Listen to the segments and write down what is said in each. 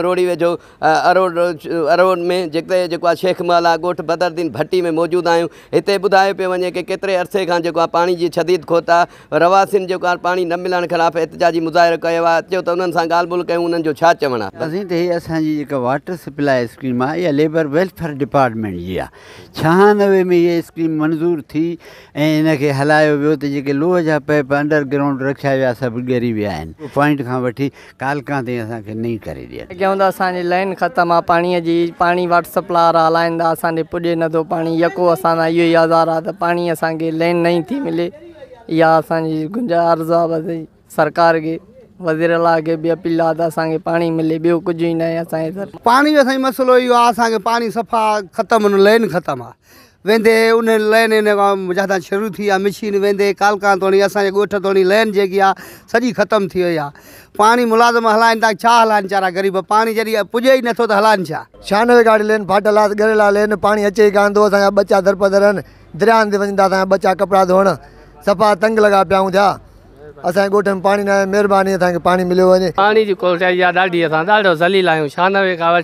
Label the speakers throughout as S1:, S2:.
S1: روڑی veg Aror میں جتنے شیخ مالا گوٹ بدردین بھٹی میں موجود آیا بدھا پہ وجے کہ کترے ارسے کا پانی کی جی شدید کھوتہ رواسین جو ملنے خلاف احتجاجی مظاہرہ کیا تو ان چوڑا
S2: جی واٹر سپلائی اسکیم آ لبر ویلفر ڈیپارٹمنٹ کی جی چھانوے میں یہ اسکیم منظور تھی ان کے ہلا ویسے لوہ جا پیپ انڈر گراؤنڈ رکھا ہوا سب گری ووائنٹ ویٹ کالکا تھی نئی کری
S3: چند این ختم آ پانی کی پانی واٹر سپلائر ہلائن تھا پجے نہ تھوڑا پانی یقو اصلا یہ او آزار آ تو پانی اگر لائن نہیں تھی ملے یہ ابھی ارض آئی سرکار کے وزیرالا کے بھی اپیل آپ پانی ملے بہت کچھ ہی نہ پانی
S4: مسئلے یہ پانی سفا ختم لائن ختم آ ودے ان لائن شروع کی مشین ویندی کالکان توڑ توڑ لائن جو ساری ختم تھی آ پانی ملازم ہلائن تھا ہلانا چارہ پانی جی پوجے ہی نو تو ہلانا
S5: چانوے کا لین فاٹ لات گرلا پانی اچے ہی کان تو بچہ درپدر دریا بچہ کپڑا دھو سفا تنگ لگا پیا ہوں جا اٹھ میں پانی نہ پانی
S6: ملو زلیلے کا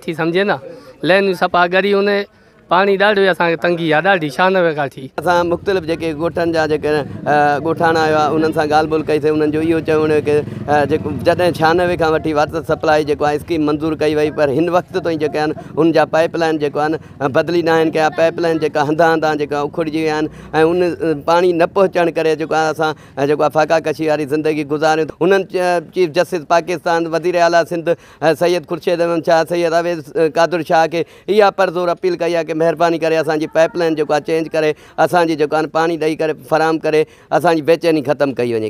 S6: لائن سفا گری ہوں پانی تنگی ہے ساتھ مختلف گوٹن جا گوھانا آیا انال بولی
S1: کیسے انہوں چون کہ جدید چانوے کا ویٹ واٹر سپلائی جو اسکیم منظور کی وی پر وقت تھی انجا پائپ لائن جان بدلی نہ انہیں کب پائپ لائن جا ہندہ ہندا اکھڑی وایا ان پانی نہ پہنچانے جس فاقہ کشی والی زندگی گزار ان چیف جسٹس پاکستان وزیر اعلیٰ سنتھ سید خورشید احمد شاہ سید اویز قادر شاہ کے یہاں پر زور اپیل کری ہے کہ پائپ لائن جی جو چینج کر جی پانی دے فرام کرے جی چینی ختم کیے